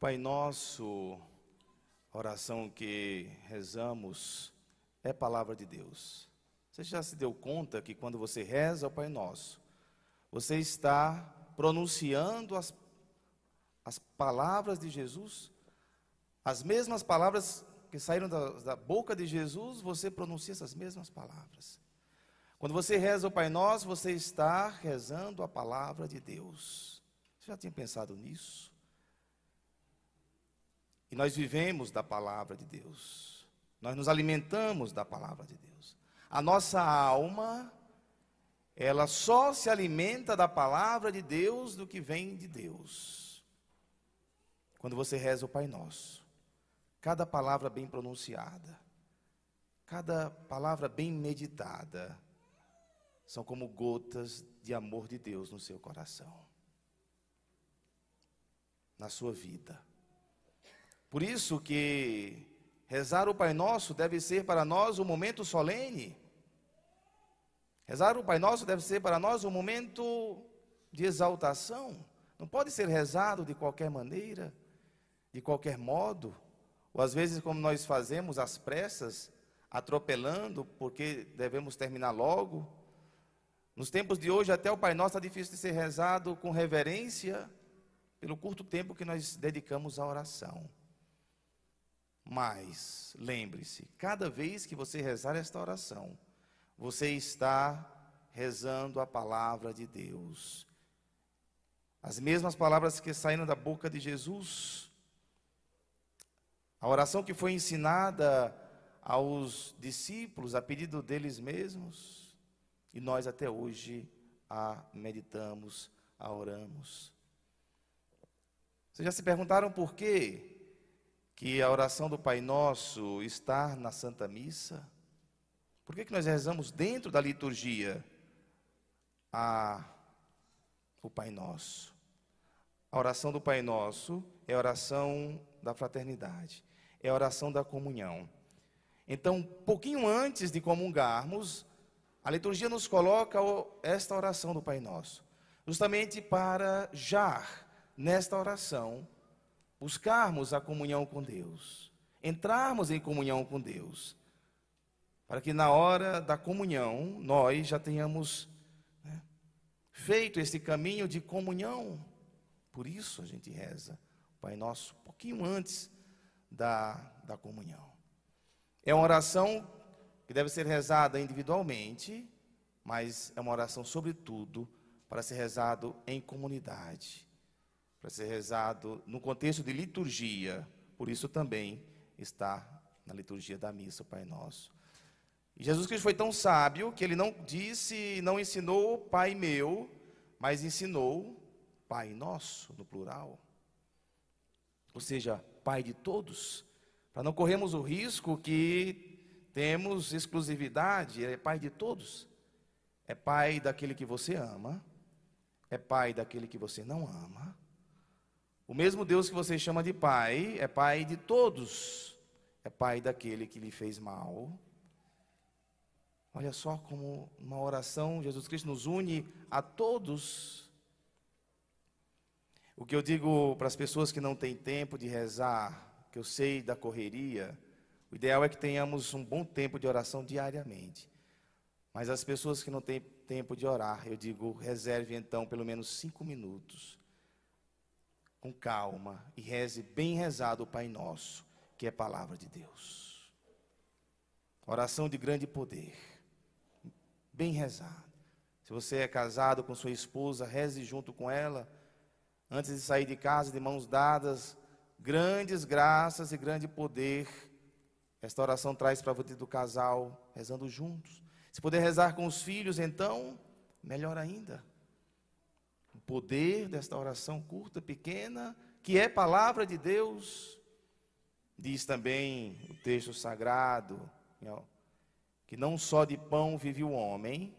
Pai Nosso, a oração que rezamos é palavra de Deus. Você já se deu conta que quando você reza o Pai Nosso, você está pronunciando as, as palavras de Jesus? As mesmas palavras que saíram da, da boca de Jesus, você pronuncia essas mesmas palavras. Quando você reza o Pai Nosso, você está rezando a palavra de Deus. Você já tinha pensado nisso? E nós vivemos da palavra de Deus. Nós nos alimentamos da palavra de Deus. A nossa alma, ela só se alimenta da palavra de Deus do que vem de Deus. Quando você reza o Pai Nosso, cada palavra bem pronunciada, cada palavra bem meditada, são como gotas de amor de Deus no seu coração, na sua vida. Por isso que rezar o Pai Nosso deve ser para nós um momento solene. Rezar o Pai Nosso deve ser para nós um momento de exaltação. Não pode ser rezado de qualquer maneira, de qualquer modo, ou às vezes como nós fazemos às pressas, atropelando porque devemos terminar logo. Nos tempos de hoje, até o Pai Nosso está difícil de ser rezado com reverência pelo curto tempo que nós dedicamos à oração. Mas, lembre-se, cada vez que você rezar esta oração, você está rezando a palavra de Deus. As mesmas palavras que saíram da boca de Jesus. A oração que foi ensinada aos discípulos a pedido deles mesmos, e nós até hoje a meditamos, a oramos. Vocês já se perguntaram por quê? que a oração do Pai Nosso está na Santa Missa? Por que, que nós rezamos dentro da liturgia a, o Pai Nosso? A oração do Pai Nosso é a oração da fraternidade, é a oração da comunhão. Então, pouquinho antes de comungarmos, a liturgia nos coloca esta oração do Pai Nosso, justamente para já, nesta oração, buscarmos a comunhão com Deus, entrarmos em comunhão com Deus, para que na hora da comunhão nós já tenhamos né, feito esse caminho de comunhão. Por isso a gente reza o Pai Nosso um pouquinho antes da, da comunhão. É uma oração que deve ser rezada individualmente, mas é uma oração, sobretudo, para ser rezado em comunidade para ser rezado no contexto de liturgia. Por isso também está na liturgia da missa, o Pai Nosso. E Jesus Cristo foi tão sábio que ele não disse, não ensinou Pai meu, mas ensinou Pai Nosso, no plural. Ou seja, Pai de todos, para não corrermos o risco que temos exclusividade, Ele é Pai de todos. É Pai daquele que você ama, é Pai daquele que você não ama, o mesmo Deus que você chama de pai é pai de todos. É pai daquele que lhe fez mal. Olha só como uma oração, Jesus Cristo nos une a todos. O que eu digo para as pessoas que não têm tempo de rezar, que eu sei da correria, o ideal é que tenhamos um bom tempo de oração diariamente. Mas as pessoas que não têm tempo de orar, eu digo, reserve então pelo menos cinco minutos com calma e reze bem rezado o Pai Nosso, que é palavra de Deus. Oração de grande poder, bem rezado. Se você é casado com sua esposa, reze junto com ela, antes de sair de casa, de mãos dadas, grandes graças e grande poder. Esta oração traz para você do casal, rezando juntos. Se puder rezar com os filhos, então, melhor ainda poder desta oração curta, pequena, que é palavra de Deus. Diz também o texto sagrado que não só de pão vive o homem,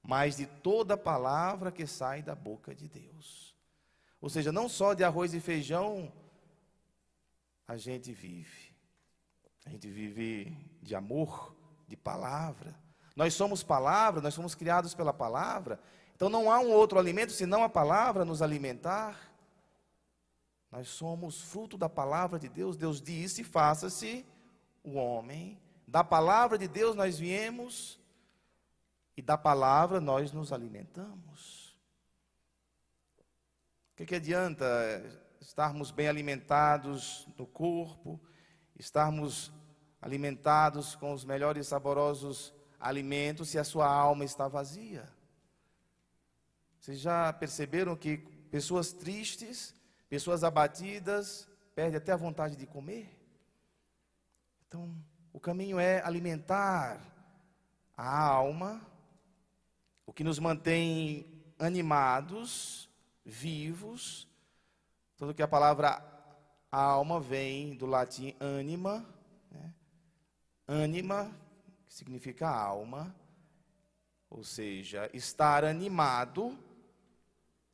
mas de toda palavra que sai da boca de Deus. Ou seja, não só de arroz e feijão a gente vive. A gente vive de amor, de palavra nós somos palavra, nós somos criados pela palavra. Então não há um outro alimento senão a palavra nos alimentar. Nós somos fruto da palavra de Deus. Deus disse: faça-se o homem. Da palavra de Deus nós viemos e da palavra nós nos alimentamos. O que, que adianta eh, estarmos bem alimentados no corpo, estarmos alimentados com os melhores saborosos alimento se a sua alma está vazia. Vocês já perceberam que pessoas tristes, pessoas abatidas, perdem até a vontade de comer? Então, o caminho é alimentar a alma, o que nos mantém animados, vivos. Tanto que a palavra alma vem do latim anima, né? anima, que significa alma, ou seja, estar animado.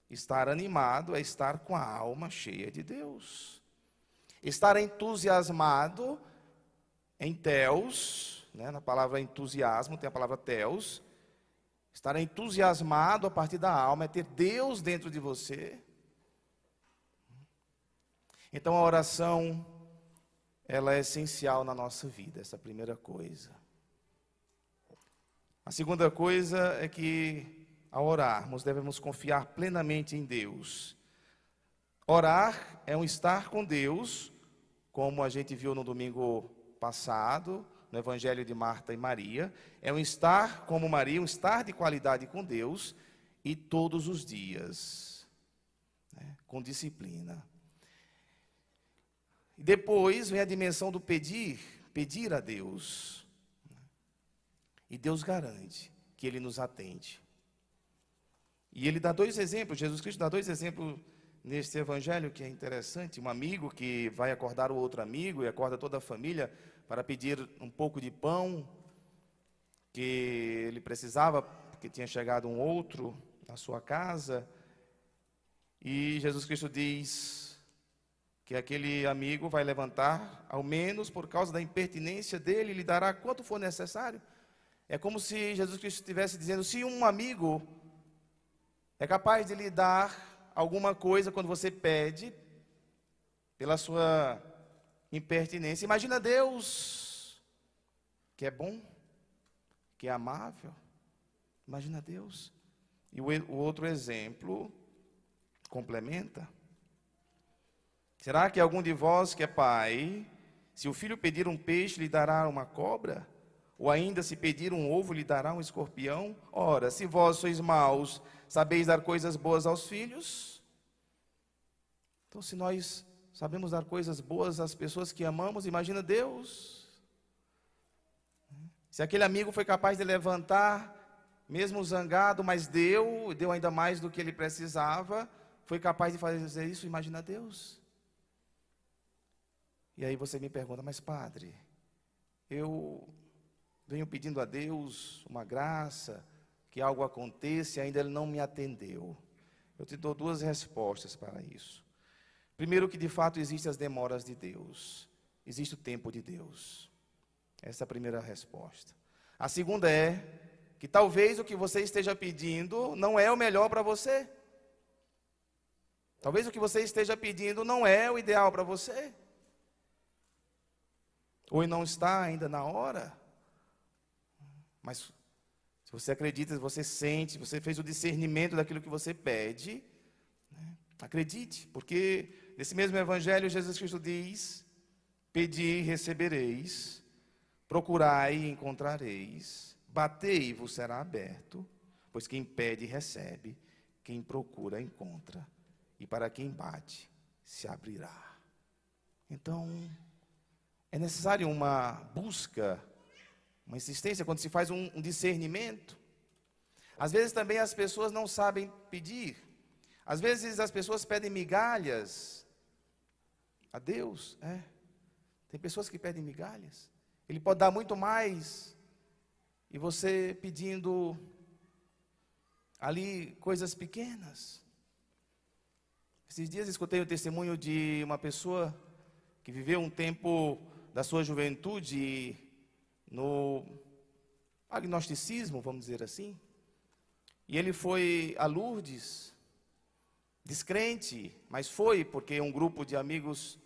Estar animado é estar com a alma cheia de Deus. Estar entusiasmado em teus, né, na palavra entusiasmo tem a palavra teus. Estar entusiasmado a partir da alma é ter Deus dentro de você. Então a oração ela é essencial na nossa vida, essa é primeira coisa. A segunda coisa é que, ao orarmos, devemos confiar plenamente em Deus. Orar é um estar com Deus, como a gente viu no domingo passado, no Evangelho de Marta e Maria. É um estar como Maria, um estar de qualidade com Deus e todos os dias, né, com disciplina. E depois vem a dimensão do pedir, pedir a Deus. E Deus garante que Ele nos atende. E ele dá dois exemplos, Jesus Cristo dá dois exemplos neste evangelho que é interessante. Um amigo que vai acordar o outro amigo e acorda toda a família para pedir um pouco de pão que ele precisava, porque tinha chegado um outro na sua casa. E Jesus Cristo diz que aquele amigo vai levantar, ao menos por causa da impertinência dele, lhe dará quanto for necessário. É como se Jesus Cristo estivesse dizendo: se um amigo é capaz de lhe dar alguma coisa quando você pede, pela sua impertinência, imagina Deus, que é bom, que é amável. Imagina Deus. E o outro exemplo complementa. Será que algum de vós que é pai, se o filho pedir um peixe, lhe dará uma cobra? Ou ainda, se pedir um ovo, lhe dará um escorpião? Ora, se vós sois maus, sabeis dar coisas boas aos filhos? Então, se nós sabemos dar coisas boas às pessoas que amamos, imagina Deus. Se aquele amigo foi capaz de levantar, mesmo zangado, mas deu, deu ainda mais do que ele precisava, foi capaz de fazer isso, imagina Deus. E aí você me pergunta, mas padre, eu venho pedindo a Deus uma graça, que algo aconteça e ainda Ele não me atendeu. Eu te dou duas respostas para isso. Primeiro, que de fato existem as demoras de Deus, existe o tempo de Deus. Essa é a primeira resposta. A segunda é que talvez o que você esteja pedindo não é o melhor para você. Talvez o que você esteja pedindo não é o ideal para você. Ou não está ainda na hora. Mas se você acredita, se você sente, você fez o discernimento daquilo que você pede, né? acredite, porque nesse mesmo Evangelho Jesus Cristo diz: Pedi, recebereis, procurai e encontrareis, batei e vos será aberto, pois quem pede, recebe, quem procura, encontra, e para quem bate, se abrirá. Então, é necessário uma busca uma insistência, quando se faz um, um discernimento. Às vezes também as pessoas não sabem pedir. Às vezes as pessoas pedem migalhas a Deus, é. Tem pessoas que pedem migalhas. Ele pode dar muito mais. E você pedindo ali coisas pequenas. Esses dias escutei o testemunho de uma pessoa que viveu um tempo da sua juventude no agnosticismo, vamos dizer assim. E ele foi a Lourdes, descrente, mas foi porque um grupo de amigos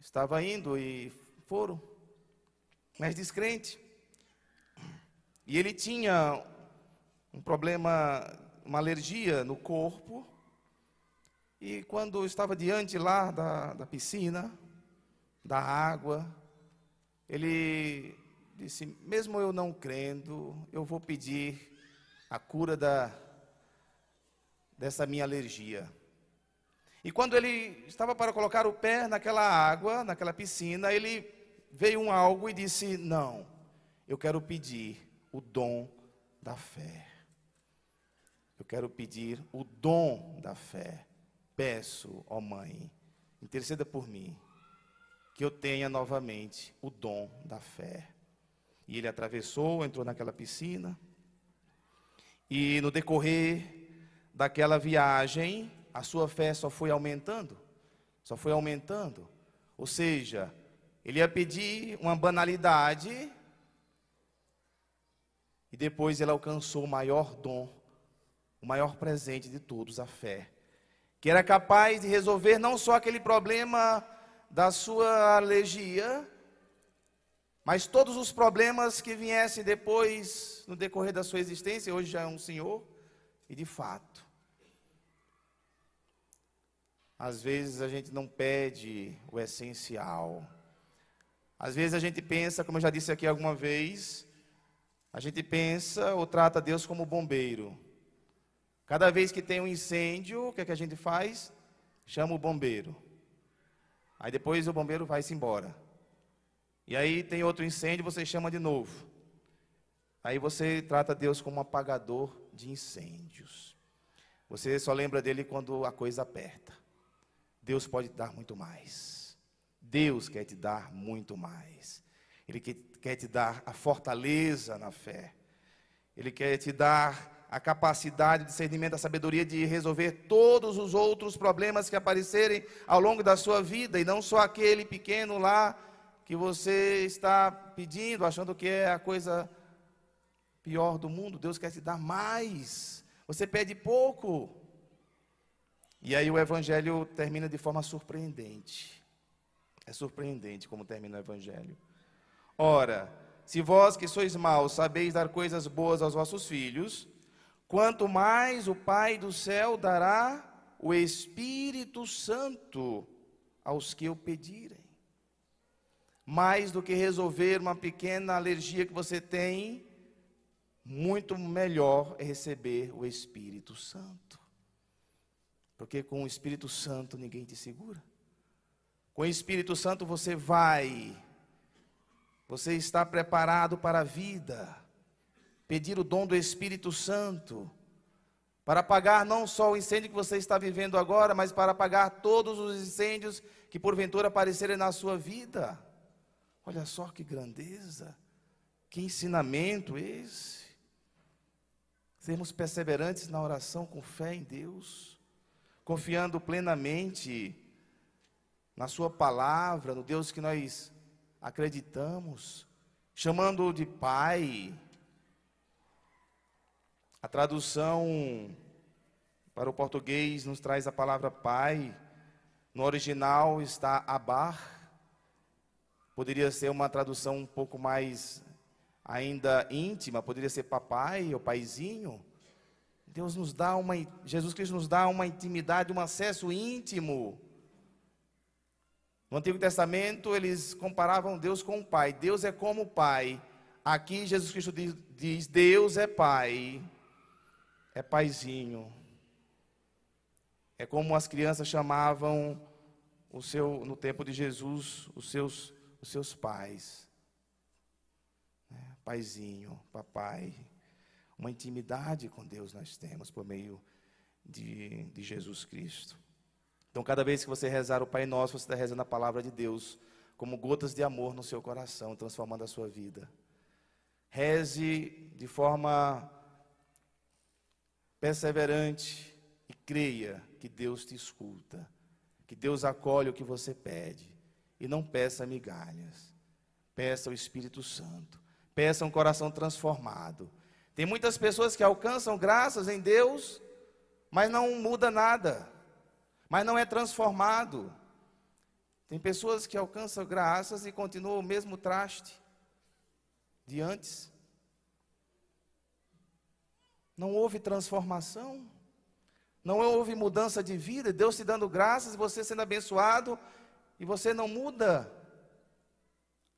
estava indo e foram, mas descrente. E ele tinha um problema, uma alergia no corpo. E quando estava diante lá da, da piscina, da água, ele disse: mesmo eu não crendo, eu vou pedir a cura da, dessa minha alergia. E quando ele estava para colocar o pé naquela água, naquela piscina, ele veio um algo e disse: Não, eu quero pedir o dom da fé. Eu quero pedir o dom da fé. Peço, ó Mãe, interceda por mim, que eu tenha novamente o dom da fé. E ele atravessou, entrou naquela piscina. E no decorrer daquela viagem, a sua fé só foi aumentando, só foi aumentando. Ou seja, ele ia pedir uma banalidade e depois ele alcançou o maior dom, o maior presente de todos, a fé, que era capaz de resolver não só aquele problema da sua alergia, mas todos os problemas que viessem depois, no decorrer da sua existência, hoje já é um senhor, e de fato. Às vezes a gente não pede o essencial. Às vezes a gente pensa, como eu já disse aqui alguma vez, a gente pensa ou trata Deus como bombeiro. Cada vez que tem um incêndio, o que, é que a gente faz? Chama o bombeiro. Aí depois o bombeiro vai-se embora. E aí tem outro incêndio, você chama de novo. Aí você trata Deus como um apagador de incêndios. Você só lembra dele quando a coisa aperta. Deus pode dar muito mais. Deus quer te dar muito mais. Ele quer te dar a fortaleza na fé. Ele quer te dar a capacidade, de discernimento, a sabedoria de resolver todos os outros problemas que aparecerem ao longo da sua vida e não só aquele pequeno lá que você está pedindo, achando que é a coisa pior do mundo. Deus quer te dar mais. Você pede pouco. E aí o evangelho termina de forma surpreendente. É surpreendente como termina o evangelho. Ora, se vós que sois maus sabeis dar coisas boas aos vossos filhos, quanto mais o Pai do céu dará o Espírito Santo aos que o pedirem mais do que resolver uma pequena alergia que você tem, muito melhor é receber o Espírito Santo. Porque com o Espírito Santo ninguém te segura. Com o Espírito Santo você vai, você está preparado para a vida. Pedir o dom do Espírito Santo para apagar não só o incêndio que você está vivendo agora, mas para apagar todos os incêndios que porventura aparecerem na sua vida. Olha só que grandeza, que ensinamento esse. Sermos perseverantes na oração com fé em Deus, confiando plenamente na Sua palavra, no Deus que nós acreditamos, chamando-o de Pai. A tradução para o português nos traz a palavra Pai, no original está Abar, Poderia ser uma tradução um pouco mais ainda íntima, poderia ser papai ou paizinho. Deus nos dá uma Jesus Cristo nos dá uma intimidade, um acesso íntimo. No Antigo Testamento, eles comparavam Deus com o Pai. Deus é como o Pai. Aqui Jesus Cristo diz, diz Deus é Pai. É paizinho. É como as crianças chamavam o seu no tempo de Jesus, os seus os seus pais. Né? Paizinho, papai. Uma intimidade com Deus nós temos por meio de, de Jesus Cristo. Então, cada vez que você rezar o Pai Nosso, você está rezando a palavra de Deus, como gotas de amor no seu coração, transformando a sua vida. Reze de forma perseverante e creia que Deus te escuta, que Deus acolhe o que você pede, e não peça migalhas. Peça o Espírito Santo. Peça um coração transformado. Tem muitas pessoas que alcançam graças em Deus, mas não muda nada, mas não é transformado. Tem pessoas que alcançam graças e continuam o mesmo traste de antes. Não houve transformação, não houve mudança de vida, Deus te dando graças, e você sendo abençoado, e você não muda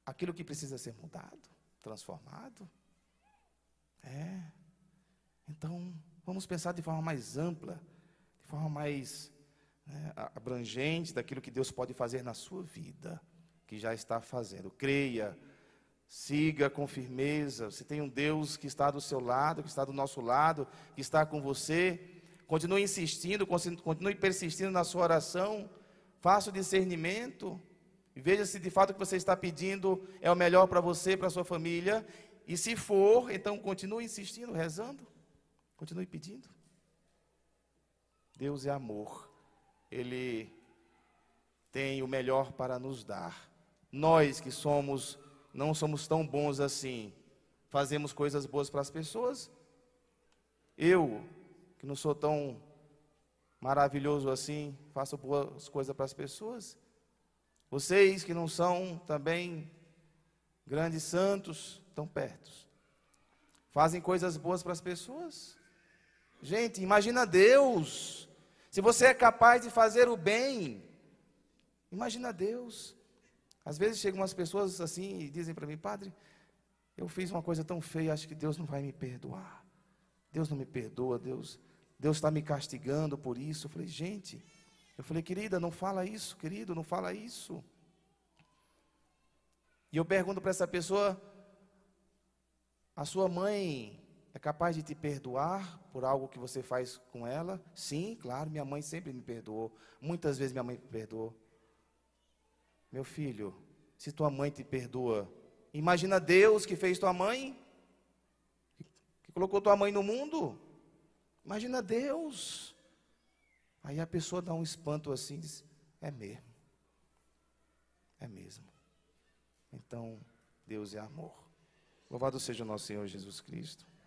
aquilo que precisa ser mudado, transformado. É. Então, vamos pensar de forma mais ampla, de forma mais né, abrangente daquilo que Deus pode fazer na sua vida, que já está fazendo. Creia, siga com firmeza. Você tem um Deus que está do seu lado, que está do nosso lado, que está com você. Continue insistindo, continue persistindo na sua oração faça o discernimento veja se de fato o que você está pedindo é o melhor para você, para a sua família. E se for, então continue insistindo, rezando, continue pedindo. Deus é amor. Ele tem o melhor para nos dar. Nós que somos não somos tão bons assim, fazemos coisas boas para as pessoas. Eu, que não sou tão maravilhoso assim, faça boas coisas para as pessoas. Vocês que não são também grandes santos, estão perto. Fazem coisas boas para as pessoas. Gente, imagina Deus. Se você é capaz de fazer o bem, imagina Deus. Às vezes chegam umas pessoas assim e dizem para mim, padre, eu fiz uma coisa tão feia, acho que Deus não vai me perdoar. Deus não me perdoa, Deus. Deus está me castigando por isso. Eu falei, gente, eu falei, querida, não fala isso, querido, não fala isso. E eu pergunto para essa pessoa: a sua mãe é capaz de te perdoar por algo que você faz com ela? Sim, claro, minha mãe sempre me perdoou. Muitas vezes minha mãe me perdoou. Meu filho, se tua mãe te perdoa, imagina Deus que fez tua mãe, que colocou tua mãe no mundo. Imagina Deus. Aí a pessoa dá um espanto assim e diz: É mesmo. É mesmo. Então, Deus é amor. Louvado seja o nosso Senhor Jesus Cristo.